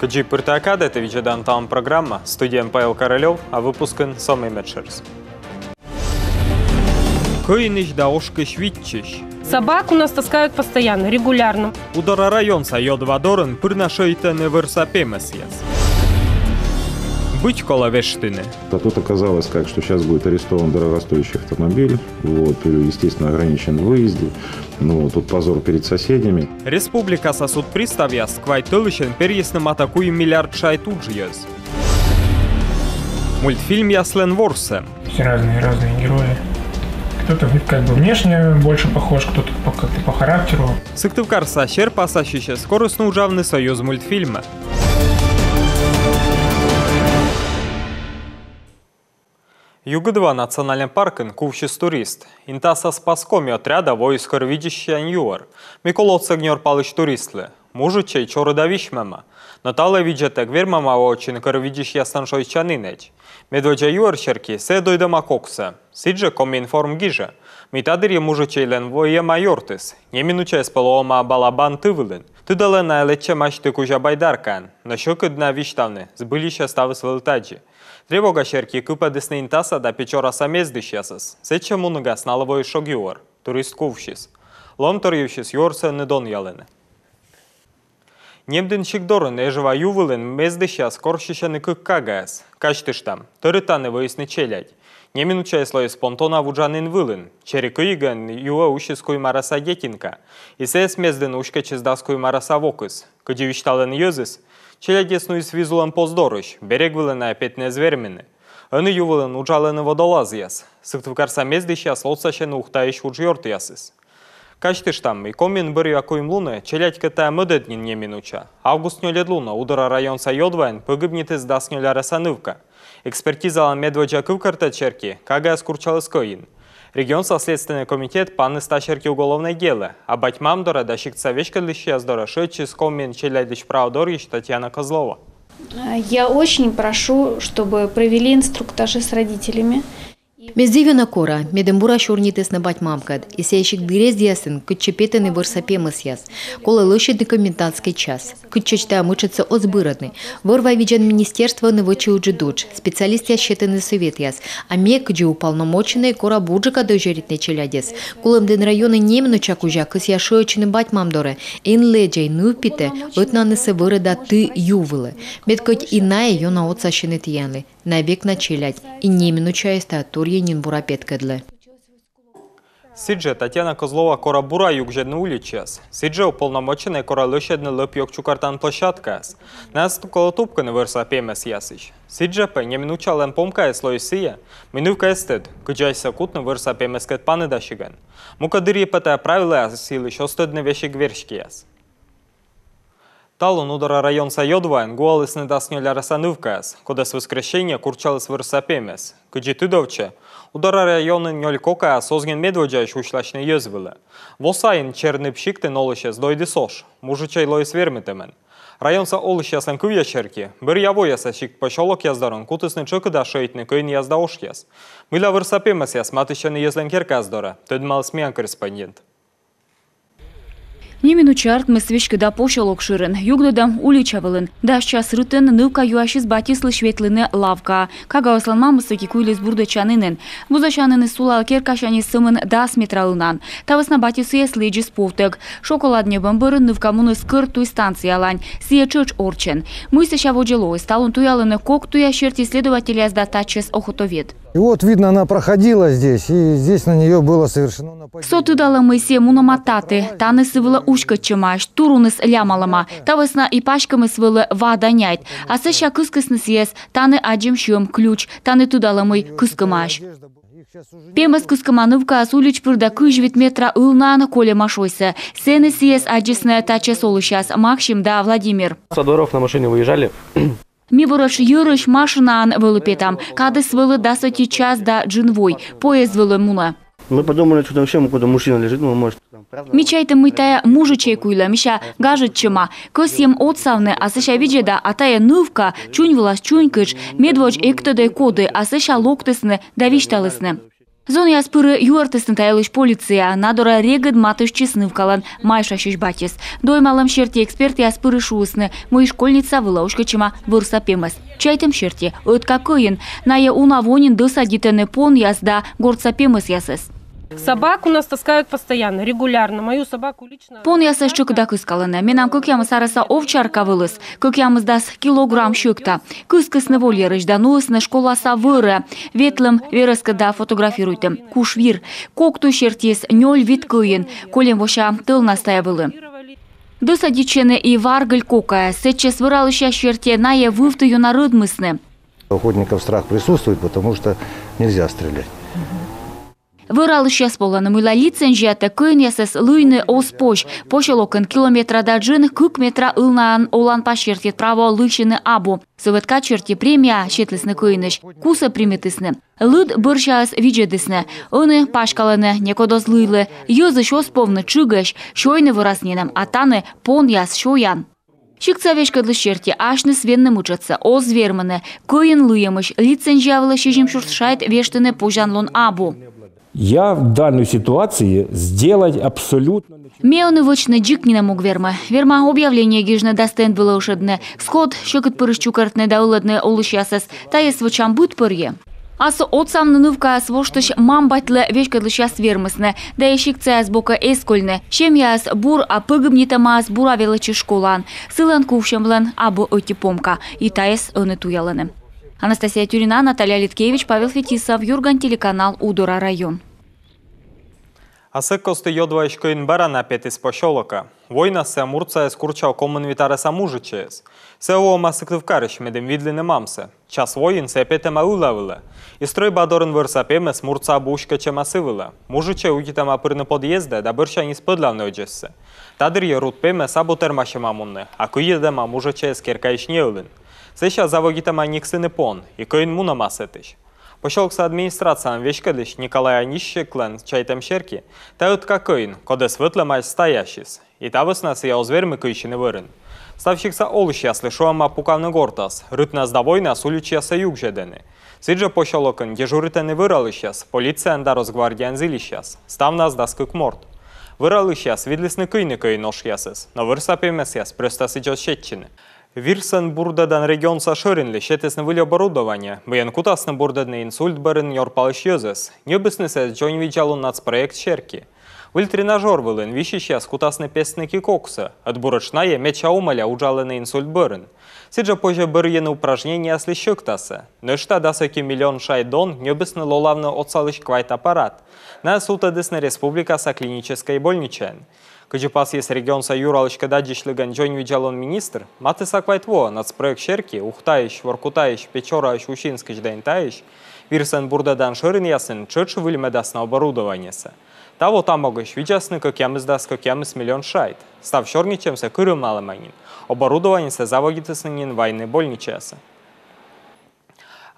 Каджи Пыртаакада, это Вичадан Таун программа, студент Павел Королев, а выпускан Сом Имеджерс. Кыйныш да ушкы швидчиш. Собак у нас таскают постоянно, регулярно. Удара район сайод вадорын пырнашойтаны вырсапемес яс быть коло Вештыны. А тут оказалось, как, что сейчас будет арестован дорогостоящий автомобиль, вот, естественно, ограничен в выезде, ну, тут позор перед соседями. Республика со суд приставья квай тылышен пересным атакуем миллиард шай тут же есть. Мультфильм Яслен Ворсе. Все разные, разные герои кто-то как бы внешне больше похож, кто-то по, как-то по характеру. Сыктывкар Сащер пасащище скоростно ужавный союз мультфильма. Юг-2 национальный парк кувшис турист. Интаса спаскоми отряда войск рвидище аньюар. Миколот сагнер палыш туристлы. Мужичей чородавишмема. Натале виджетек вермама очин кырвидиш ясан шойчанинеч. Медведжа юар шерки се дойдама кокса. Сидже коминформ гиже. Митадыри мужичей лен вое майортис. Неминуче спалоома балабан тывылын. Тыдале на элече мачты кужа байдаркан. Нашокы дна виштавны. Сбылище ставы свылтаджи. Тревога шерки күпі десінен тасада печораса мездішесіз. Сече мұныға сналывой шогиор, турист кувшіс. Лом тұрюшіс юрсы недон ялыны. Немден шигдорын эжева ювылын мездішес коршишені күкка гаяс. Качтыштам, тұрытаны войсны челядь. Неминучай слой спонтона вуджанын вылын. Черекі игін юа ушіс мараса гетинка. Исес мездін ушка чездас мараса вокыс. Кудивишталын йозіс – Челядісної візулем поздоруч, берег вилена п'ять незверміни. Ені ювелен уджалені водолаз яс. Сыктывкар самездища слоцащені ухтаіш уджйорт ясис. ж там и комин бір якуем луны челядька та не минуча. Август нөлед луна удара район сайодвайн погибнет из даснюляра санывка. Экспертизала медваджа кывкарта черки, кага скурчалыскоин – Регион следственный комитет панны сташерки уголовной делы. А батьмам дора дащик совечкалыш яздора шетческом мен челядыш праудоргич Татьяна Козлова. Я очень прошу, чтобы провели инструктажи с родителями, Бездиве накора, медембура шурнитес бать мамкад, и сейщик бирез дьясен, кыт чепетены вырсапе мысяс, кола лошадный комендантский час, кыт чечта мучится от сбыродны, вырва виджен министерство навычи уджидуч, специалист ящетыны совет яс, а мекджи уполномоченный кора буджика дожеритный челядес, кулым ден районы немну чакужа, кыс яшуочины бать мамдоре, ин леджей нупите, отнанысы вырыда ты ювылы, медкоть иная ее на отца щены тьяны, навек начелять, и немну чайста а тур Курьенин Бурапет кәдлі. Сидже Татьяна Козлова кора бураюк жедне уличес. Сидже уполномоченный кора лышедне лып йокчукартан площадкас. Нас коло тупка не верса пемес ясыч. Сидже пене минуча лен помка эс лоисия. Минувка эстед, кыджай сакут не верса пемес кет паны дашиген. Мукадыри пэта правила ясилыш остед не вешик вершки яс. Талын удара район сайодвайн гуалысны дасныйлар санывкас, кодас воскрешение курчалыс вырсапемес. Кыджи тыдовче, удара районы нёлькока созген медводжайш ушлашны езвылы. Восайын черны пшикты нолышес дойды сош, мужичай лойс вермитемен. Районса олыш ясан кыв яшерки, бір яво яса шик пашолок яздарын кутысны чыкы да шейтны көйн язда ош яз. Мыла вырсапемес яс матышаны езленкер каздора, төдмал смеян корреспондент. Немину чартмы свечкада пошалок шырын, югдыдам ули чавылын, дашча срытын нывка юашиз батислы шветлыны лавка. Кага осланмамыз сыки куйлес бурды чанынын. Буза чаныны сула кашани сымын дас метралынан. Тавысна батису ес лыджис повтык. Шоколадне бамбырын нывка муны скыр туй станция лань, сие орчен. Мысы шаводжелой, сталун туялыны кок туя шерти следователя сдатачес охотовед. И вот, видно, она проходила здесь, и здесь на нее было совершено нападение. Сотидала Мойсему наматати, та не сивила ушкачима, штуру не слямалама, та весна і пашками свили ваданять. А це ще кискис не с'єс, та не аджим шуєм ключ, та не тудала мой кискимаш. Пемес кыскамановка ну сулич пырда кыж вет метра ылнаны коле машойсы. Сены сиес аджисная тача солышас. Максим да Владимир. Со на машине выезжали, Миворыш юрыш машинан вылупетам. Кадыс вылы дасоти час да джинвой. Поезд вылы мула. Мы подумали, что там вообще куда мужчина лежит, ну, может, там, мы Мечайте мужичей куйла, миша гажет чема. Косьем отсавны, а сыща виджеда, а тая нывка, чунь влас чунькыш, медвоч эктоде коды, а сыща локтысны, да вишталысны. Зоны аспыры юартысын тайлыш полиция, надора регат матыш чесныв калан, майша шеш Доймалым шерте эксперты аспыры шуысны, мой школьница вылаушка чема вырса Чайтым шерте, өткакойын, ная унавонин дыса дитены пон язда горца пемыс ясыз. Собаку нас таскают постоянно, регулярно. Мою собаку лично... Пон ясы шөкіда күз калыны. Менам көкямыз араса овчарка вылыз. Көкямыз дас килограмм шөкта. Күз кісні волер ждануысны школаса выры. Ветлым верескіда фотографируйты. Куш вир. Кокту шертес нөл вит күйін. Колем воша тыл настая вылы. Доса дичене и варгаль кокая. Сетчес выралыща шертеная вывтую на рыдмысны. Охотников страх присутствует, потому что нельзя стрелять. Выралы сейчас мыла лицензията кын ясес лыйны оспош. Пошелокын километра джин кук метра ылнаан олан пашертет право лучины абу. Советка черти премия щетлесны кыйныш. Куса приметысны. Лыд бұршас виджедісні. Оны пашкалыны, некодоз лыйлы. Йозы шос повны чыгыш. Шойны вырасненім. Атаны пон яс шоян. Шикцавеш черти ашны свенны мучатся, оз верманы, коин лыемыш, лицензиявлы шежим шуршайт вештыны пожанлон абу. Я в данной ситуации сделать абсолютно... Меоны вочно не мог верма. Верма объявление гижна да стенд было уж одне. Сход, щекот пырыщу картне да уладне олыш ясас. Та есть вочам быт пырье. Асы отсам нынывка ас воштыш мам батлы вечкадлы час вермысны. Да ещик цая сбока эскольны. Чем яс бур, а пыгым не тамас бура велычы школан. Сылан кувшемлан, абы отипомка. И таяс оны туялыны. Анастасия Тюрина, Наталья Литкевич, Павел Фетисов, Юрган, телеканал Удура район. Асыкосты йодваиш көйінбәрі напетіс пошолыка. Война се мурца ес курчау коммунвитара самужиче ес. Се ома сыктывкарыш медем видліні мамсе. Час воин се петема И строй бадорен вырсапем с мурца бушка чемасывылы. Мужиче уйти угитама пырны подъезда да бырша не спыдлавны өджесі. Тадыр ерут пеме сабу термашема мунны, а күйедема мужиче ес керкаиш не өлін. Сеша завогитама никсыны пон, и көйн мунама сетыш. Пошелкса администрациям вешкадыш Николая Нищеклен чайтем шерки, тают какойн, кодес вытлемай стоящис, и тавыс нас я узвермы кыщины вырын. Ставщикса олыш яслы шуама пукавны гортас, рытна сдавойна с уличьяса юг жедены. Сиджа пошелокын дежуритены выралышяс, полиция андарос гвардиян зилищас, став нас даскык морт. Выралышяс видлесны кыйны кыйнош ясыс, но вырсапемес яс, просто джос шетчины. Вирсен бурдадан регион сашоринли шетесны выль оборудование. Бен кутасны бурдадны инсульт барын йорпалыш йозес. Небеснесе джонви джалун нацпроект Черки. Выль тренажер вылын вищища скутасны песники кокса. От бурочная меча умаля уджалыны инсульт барын. Сиджа позже бырьены упражнения слещук таса. Нышта дасаки миллион шайдон небесны лолавны отсалыш квайт аппарат. На сутадысны республика са клинической больничен. Кыжыпас ес регион Юралышкада жишлыган жон виджалон министр, маты саклайтво, нацпроект шерки, ухтаиш, воркутаиш, печораиш, ушинск ждайнтаиш, вирсен бурдадан шырын ясын, чыч выльмедасна оборудованиеса. Таво тамогыш виджасны көкеміз дас көкеміз миллион шайт. Став шорничемсе кырым аламайнин. Оборудованиеса завогитысынин вайны больничеса.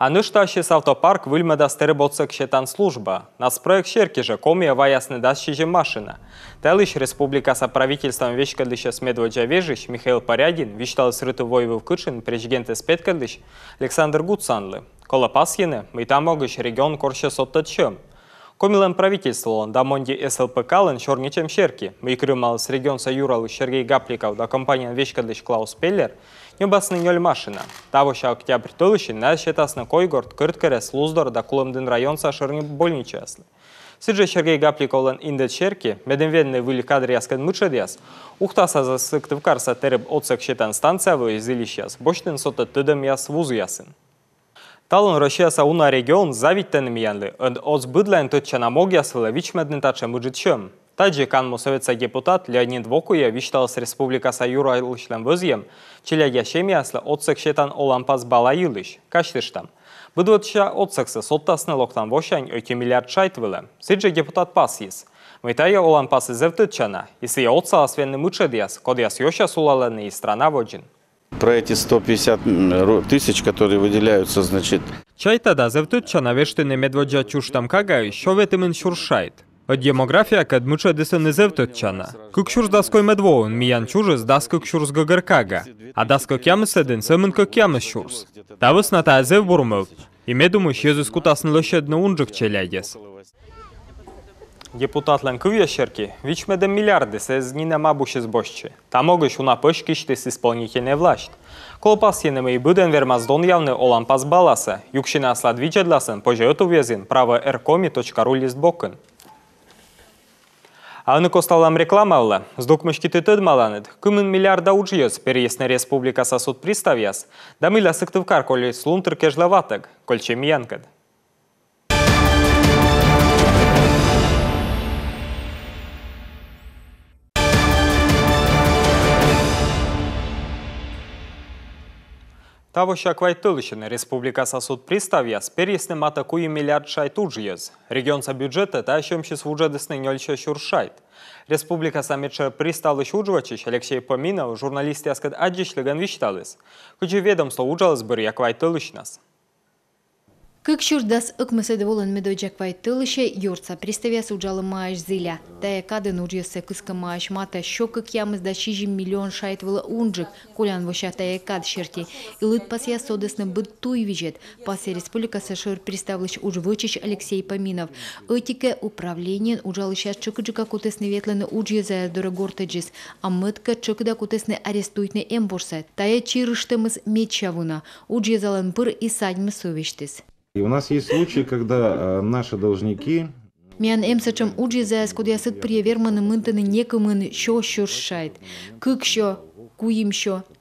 А ну Анышта шес автопарк выльмада стеребоцек шетан служба. Нас проект шерки же комия ваясны дас шиже машина. Тэлыш республика со правительством вещкадыша смедводжа вежиш Михаил Порядин, вичтал срыту воевов кычин, прежгенте спеткадыш Александр Гудсанлы. Кола пасхины, мы там могыш регион корше соттачем. Комилен правительство, правительстволон да монди СЛПКлын шорничем шерки. Мы крымал с регион Саюралы Сергей Гапликов да компания вещкадыш Клаус Пеллер – Небасының нёль машина. Тавыша октябрь тылышын нәз жетасына койгорд, күрткерес, луздорда кулымдын район сашырны больничаслы. Сиджа Сергей Гаплик инде индет шерки, меденвенны выли кадр яскан мучадяс, ухтаса за сыктывкарса тереб отсек шетан станция вы изилищас, бочтын сота яс вузу ясын. Талын Рошияса уна регион завиттенім янлы, өнд оз бұдлайн тұтчана могиясылы вичмәдін тача мүджітшім. Таджи канму советса депутат Леонид Вокуя вишталыс республикаса юрайлышлан вөзием, Челяге шемиясылы отсық шетан олампаз бала юлыш, каштыштам. Бұды өтші отсықсы соттасыны лоқтан вошан өке миллиард шайтвылы. Сиджі депутат пас ес. Мытая олампасы зерттчана, если я отсала свенны мучедияс, кодияс ёша сулаланы и страна воджин. Про эти 150 э, тысяч, которые выделяются, значит... Чайтада да вештыны медводжа чуштам кагай, шоветымын шуршайт. Демография кәдмүчә десен изев тотчана. Күкшүр даской медвоун, миян чужыз даско кшурс гагыркага, а даско кямыс эден сымын кокямыс чурс. Тавыс ната азев бурмып, имедумыш езіз кутасын лөшедіні унжық челәйдес. Депутатлан кывящерки, вичмеде миллиарды сезніне мабуші збощі. Та могыш уна пышкіштіс исполнительне власть. Колпас енеме и буден вермаздон явны олан пас баласа, юкшина асладвичадласын, пожеоту везин, право ркоми.ру лист бокын. Аны косталам рекламала сдук мышкиты тыдмаланыд, кымын миллиарда уджиёс переясна республикаса суд приставяс, дамыля сыктывкар слунтыр слун тыркежлаватык, кольчемиянкад. Того, Тавыша квайтылышыны республикасы суд приставия спересным атакуи миллиард шайтур жез. Регионса бюджета та ащемшис вуджадысның өлші шуршайт. Республика самече присталыш уджвачыш Алексей Помина журналисты аскад аджишлыган вишталыс. Күчі ведомство уджалыс бір яквайтылышнас. Как чурдас ыкмысыды болын медоджак вайттылыше юрца приставя суджалы мааш зиля. Тая кады нурьесе кыска мааш мата щекык ямызда шижим миллион шайтвылы унжик, колян воща тая кад шерти. Илыт пася содысны быт туй вижет. Пасе республикасы шыр приставлыш уж Алексей Паминов. Этике управлениен ужалыша чыкыджика кутесны ветлены уджьезе дорогортаджис, а мытка чыкыда кутесны арестуйтны эмбурсет. Тая чирыштымыз мечавуна, уджьезалын пыр и садьмы совештис. И у нас есть случаи, когда э, наши должники Мен эмсачым уджиза скудясыт приеверманы мынтыны некымын шо шуршайт. Кыкшо, нёль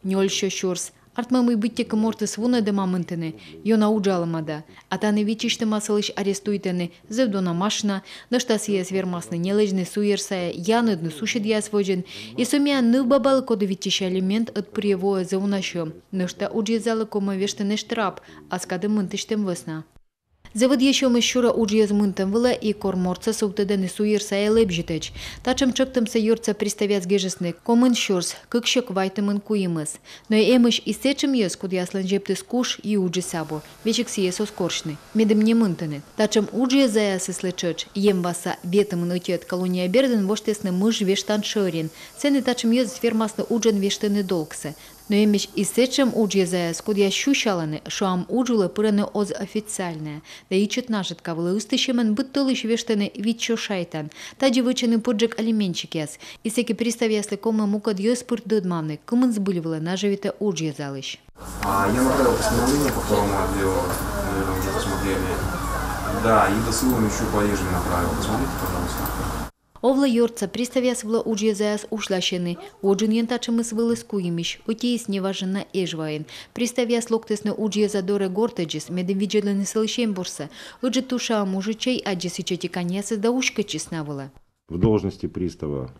нёльшо шурс. Артмамы к мортыс свуна да мамынтыны, йона уджалымада. Атаны вичишты масылыш арестуйтыны, зевдона машна, нашта сияс вермасны нележны суерсая, яныдны сушид я вожен, и сумя ныл бабал коды вичиш элемент от приевое заунашу. Нашта уджезалы кома вештыны штрап, аскады мынтыштем высна. Зевыд ешемі шура уджез мынтым вылы и корморца суктыдын суир сайылып жетеч. Тачым чыктымсы юрца приставяз гежесны комын шурс, кыкшык вайтымын куйымыз. Но эмыш и сечым ес кудяслын жептыс и уджи сабу, вечик сие коршны. Медым не мынтыны. Тачым уджез заясы слычыч, ем васа ветымын утет колония берден воштесны мыш вештан шырин. Сены тачым ес фермасны уджен вештыны долгсы. но и сечем Noemish isechim uđeze skudja šušalane, šo am uđule pyrene oz oficialne, da i četnažet kavle ustishimən byttılış veštene vitcho шайтан. Та дівчини поджик аліменчикес. І сякі пристав ясли коми мука дьо спирт дід мамни, кимин збильвали наживіте уджє залищ. А я направил постановление, по которому отдел, наверное, э, уже посмотрели. Да, и досылом еще по направил. Посмотрите, пожалуйста. Овла йорца приставясывла уджезаяс ушлащены, оджин ентачымыс вылыс куемищ, утеис неважена эжваин. Приставяс локтесны уджеза доры гортаджис, медым виджелыны сылыщем бурса, уджи туша мужичей аджисычети конесы да ушка чеснавыла. В должности пристава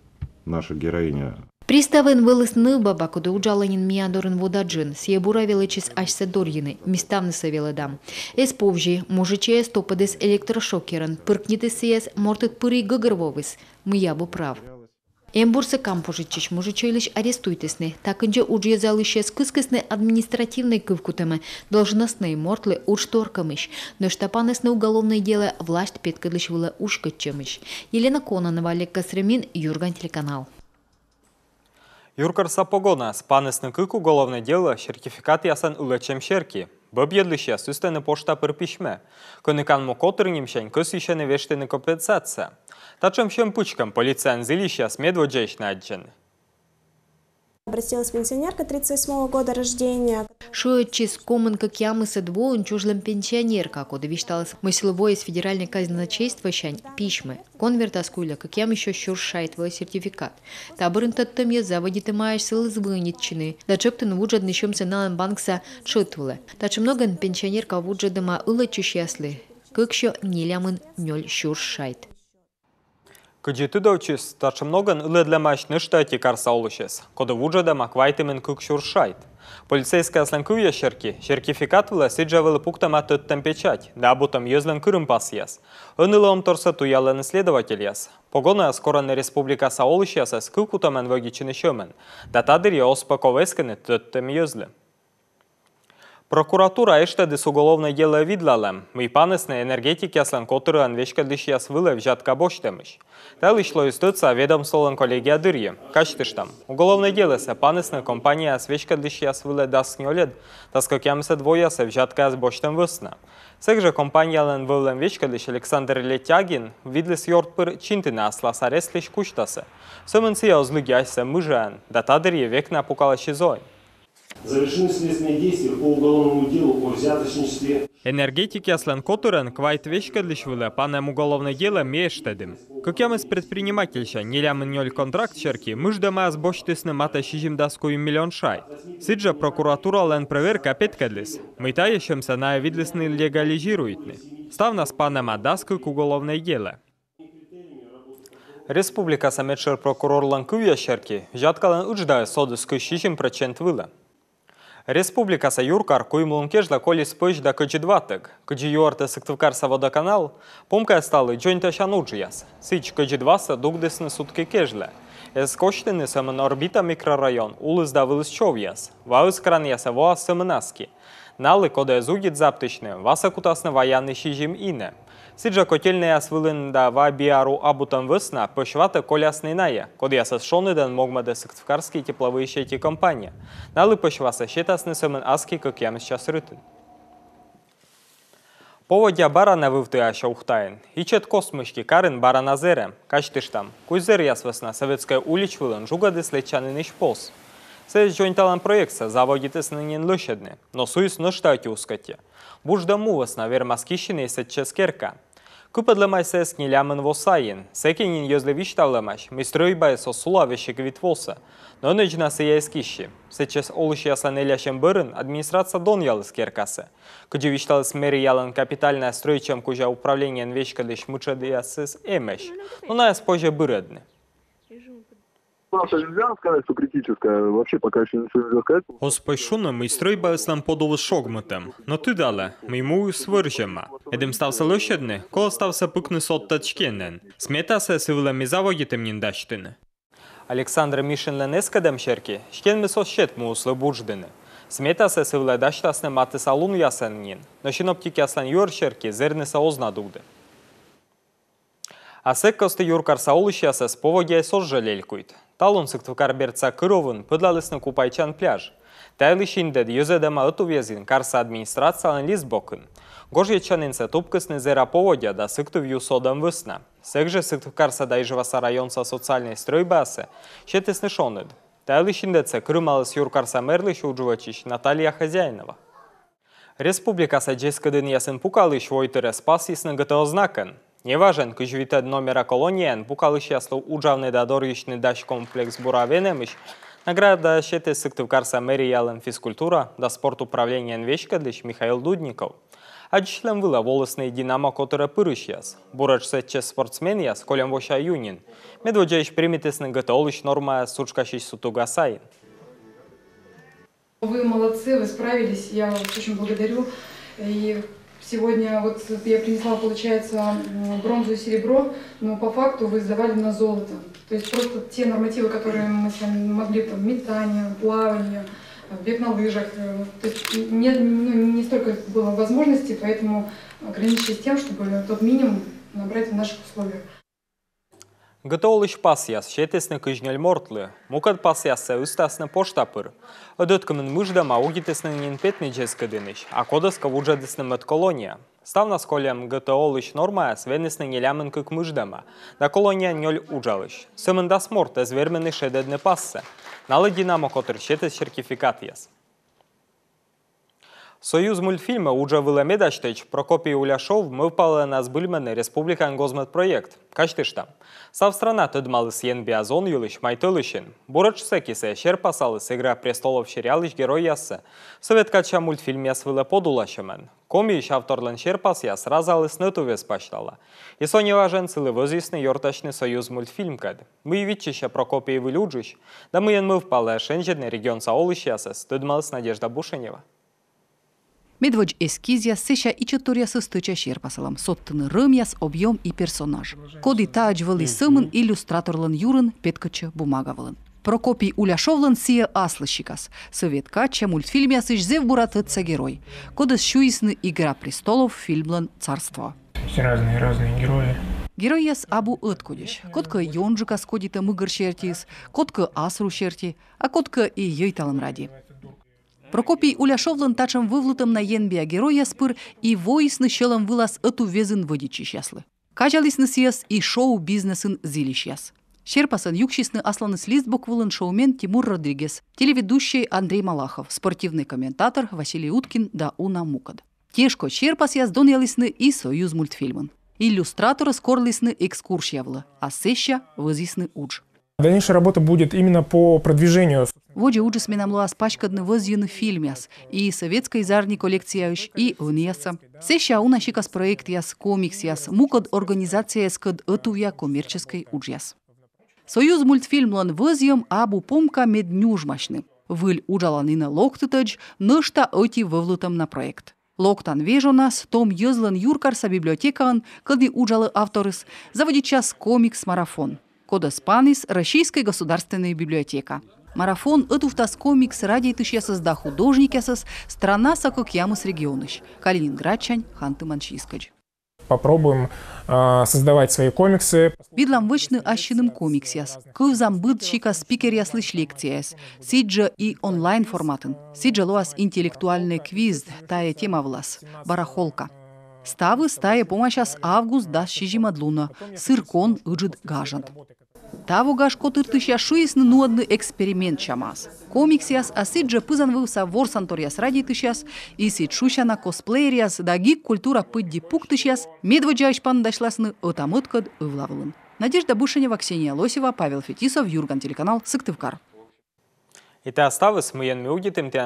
наша героиня Приставын вылысны бабаку дууджаланин миадорын водаджин, сие буравелычис ашсе дорьины, меставны савеледам. Эс повжи, мужиче стопадес электрошокерын, пыркните сиес, мортыт пыри гыгырвовыс, мы ябу прав. Эмбурсы кампужичиш мужичейлиш арестуйтесны, такынже уджье залышес кыскысны административной кывкутымы, должностные мортлы уршторкамыш, но штапанесны уголовное дело власть петкадлыш вылы ушкачемыш. Елена Кононова, Олег Косремин, Юрган телеканал. Юркарса Юркырса погонас, панысын кык уголовное дело, ясен ясан үләчем шерки. Бөб едліше сүстені пошта пірпішме. Көнікан мокотырнімшен не ішені вештені компенсация. Тачымшен пучкам полициян зіліше смедводжейш наджен. Обратилась пенсионерка 38 -го года рождения Шоечис комын, Кямы Седво он чужлым пенсионерка, куда вещталась мысловое из федеральной казначейства щань пишмы. Конверт аскуля, как ям еще щуршает твой сертификат. Табырын таттым я заводи ты маешь силы звынитчины. Да чептын вуджад нищем банкса чытвылы. Тачы многан пенсионерка вуджадыма ылы чущяслы. не нелямын нёль щуршает. Кыджеті много ылы для нышта текар саулышес. Коды вуджада маквайтымен күк шуршайт. Поліцейська останкує шерки, шеркіфікат власиджавили пуктама тут тампечать, да бутам юзлен курим пас яс. Онилом торса туяла наслідователь яс. Погона скоро на республіка Саолища са скукутамен вогічини шомен, да тадир я оспаковескене тут там юзлен. Прокуратура эштеди уголовное дело видлалем. Мыйпанесны энергетикасынан которы анвешкадышияс вылев жатка бош демыш. Тәл ишло истөтса ведомстволын коллегия дырье. там. Уголовное дело се панесны компания даст асвешкадышияс выле даснёлед, таскокямсе двоясе вжатка аз боштем высна. Сегже компаниялын вылем вешкадыш Александр Летягин видлес йортпыр чинтина асласареслиш куштасы. Сөмінсия озлыгяйсе мыжаан, датадырье векна пукала шизойн. Завершены следственные действия по уголовному делу о взяточничестве. Энергетики Аслан Котурен квайт вешка для швыла панем уголовное дело мештедим. Как я мы с предпринимательша, не лямын нёль контракт черки, мы ждем с бочтесны мата шижим даскую миллион шай. Сиджа прокуратура лен проверка петкадлис. Мы та ещемся на видлесны легализируетны. Став нас панем адаскую к уголовное дело. Республика Самечер прокурор Ланкуя Шерки, жаткалан учдая соды с кущищем процент выла. Республика Саюр каркуй млункежда коли спыш да кычи дватык. Кычи юарты сыктывкар саводоканал, помкая сталы джоньта шануджияс. Сыч кычи дваса дугдесны сутки кежля. Эс кочтыны сымын орбита микрорайон улыз да вылыз човьяс. Ваус краньяса воа сымынаски. Налы кода эзугит заптышны, васа кутасны воянный шижим ине. Сиджа котельная свилында ва биару абутан высна пошвата ная, код ясас шоныдан могмады сыктывкарский тепловые щети компания. Налы пошваса щетасны сэмэн аски как ямы сейчас рытын. Поводя барана вывты аша ухтаен. Ичет космышки карын барана зере. ж там. Кузер яс весна советская улич вылын жугады слечанын иш полз. талан жонталан проекция заводитес нынен лошадны, но суис ноштати ускате. Бужда вас навер маскищины и сетческерка. Күпәділімәсі әскенелі әмін воса ен. Сәкенін езлі вишталымаш, мистрой байыс Но күвіт воса. Нөні жінасы ескіші. Сәчес бұрын администрация дон керкасы. Күді вишталыс мәрі ялын капитальна стройчам күжа управленен вешкадыш мүчәді ясыз бұрыдны. ситуация нельзя сказать, что критическая. Вообще пока еще ничего нельзя сказать. Озпайшунами стройбались нам подолу шогметем. Но ти дале, мимую свиржема. Едим стався лощадне, коло стався пукнесот тачкенен. Сметася сивлеми заводітем ніндаштине. Александр Мишинлен эскадем шерки, шкенмесо шетму услы бурждине. Сметася сивле даштасне мати салун ясеннін. Но шиноптік яслен юр шерки зернеса озна дуде. А секкосты юркар саулышиясы сповогия созжалелькуйт. Талон сыктывкар берца кыровын пыдлалысны купайчан пляж. Тайлы шиндед юзедема ытувезин карса администрациян лист бокын. Гожечанинсе тупкысны зера поводя да сыктыв содам высна. Сегже сыктывкарса дайжываса районса социальной стройбасы шетесны шонед. Тайлы шиндетсе кырымалыс юркарса мэрлыш уджувачиш Наталья Хозяинова. Республика Саджескадын ясын пукалыш войтыры спас есны гытыознакын. Неважен, жүйтед номера колониян, букалышяслы уджавны дадор ешны даш комплекс буравенемыш, награда шеты Сыктывкарса мэриялын физкультура да спорт управления управлениен вешкадыш Михаил Дудников. Аджишлен выла волосный динамо которе пырыш яс. Бурач сетче спортсмен яс, колем воша юнин. Медводжаиш примитесны гатолыш норма сурчкашиш сутугасай. Вы молодцы, вы справились, я вас очень благодарю. И Сегодня вот я принесла, получается, бронзу и серебро, но по факту вы сдавали на золото. То есть просто те нормативы, которые мы с вами могли, там, метание, плавание, э, бег на лыжах, э, то есть не, ну, не столько было возможностей, поэтому ограничились тем, чтобы тот минимум набрать в наших условиях. Gıtoluş pasyas, şetesne kıjnel mortlı, mukat pasyassa üstasne poştapır. Ödötkümün müjdama ugitesne yenpetne ceskıdeniş, a kodaska vujadesne metkolonya. Stavna skolem gıtoluş norma svenesne ngelamın kık müjdama, da kolonya nöl ujalış. Sımındas mort ez vermeni şededne passe, nalı dinamo kotır şetes şerkifikat yas. Союз мультфильма уже вылами про копии Уляшов мы впали на сбыльмены республикан гозмет-проект. Каштышта. Сав страна тыдмалыс ен биазон юлыш майтылышин. Бурачсы кисе шерпасалыс игра престолов шериалыш герой ясы. Советкача мультфильм яс вылы подулашымен. Коми иш авторлын шерпас яс разалыс нытувес баштала. И сони важен цылы возисны йорташны союз мультфильм кад. Мы витчища копии вылюджиш, да мы ян мы впали шенжедны регион саолыш ясыс, тыдмалыс Надежда Бушенева. Медвоч эскизияс сыща и чатуриясы стыча шерпасалам, соптыны рымяс, объем и персонаж. Коды таач сымын иллюстраторлан юрын, петкача бумага валын. Прокопий Уляшовлан сия сие аслыщикас. Советкача мультфильмяс ижзев буратыца герой. Кодыс шуисны «Игра престолов» фильмлан «Царство». Все разные, герои. абу ыткудеш. Котка йонжика скодита мыгыр шертис, котка асру шерти, а котка и йойталым ради. Прокопий Уляшовлын тачым вывлутым на енбия героя спыр и воисны щелом вылаз эту везын водичи счаслы. Кажалисны съез и шоу-бизнесын зили счас. Щерпасын юкшисны асланысь лист буквылын шоумен Тимур Родригес, телеведущий Андрей Малахов, спортивный комментатор Василий Уткин да Уна Мукад. Тешко Щерпас яз донялисны и союз мультфильмын. Иллюстраторы скорлисны экскурсиявлы, а сеща вызисны удж. Дальнейшая работа будет именно по продвижению. ужас уджис минамлуас пачкадны вызъяны фильмяс и советской зарни коллекцияш и унияса. у унашикас проект яс комикс яс мукад организация скад ытувя коммерческой уджяс. Союз мультфильм лан вызъем абу помка меднюжмашны. Выль уджаланина локтытадж, нышта эти вывлутам на проект. Локтан вежонас, том йозлан юркарса библиотекан, кады уджалы авторыс, заводичас комикс-марафон. Кодас Российская государственная библиотека. Марафон «Этуфтас комикс» радийтыш ясызда художник ясыз, страна сакок ямыс регионыш. Калининградчань, ханты манчискач попробуем э, создавать свои комиксы. Бидлам вычны ащиным комикс яс. Кывзам быт спикер я лыш лекцияс. Сиджа и онлайн форматын. Сиджа луас интеллектуальный квиз, тая тема влас. Барахолка. Ставы стая помощас август да шижимадлуна, сыркон ыжыд гажант. Таву гашко тыртыща шуесны нуадны эксперимент чамас. Комиксияс асиджа пызан вывса ради тыщас, и сидшущана косплеерияс да гик культура пыдди пуктыщас, медваджа ишпан дашласны отамыткад ывлавылын. Надежда Бушенева, Ксения Лосева, Павел Фетисов, Юрган, телеканал Сыктывкар. И ты осталась, с ян мюгдитым, ты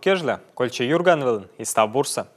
кежля, кольче Юрган вылын, и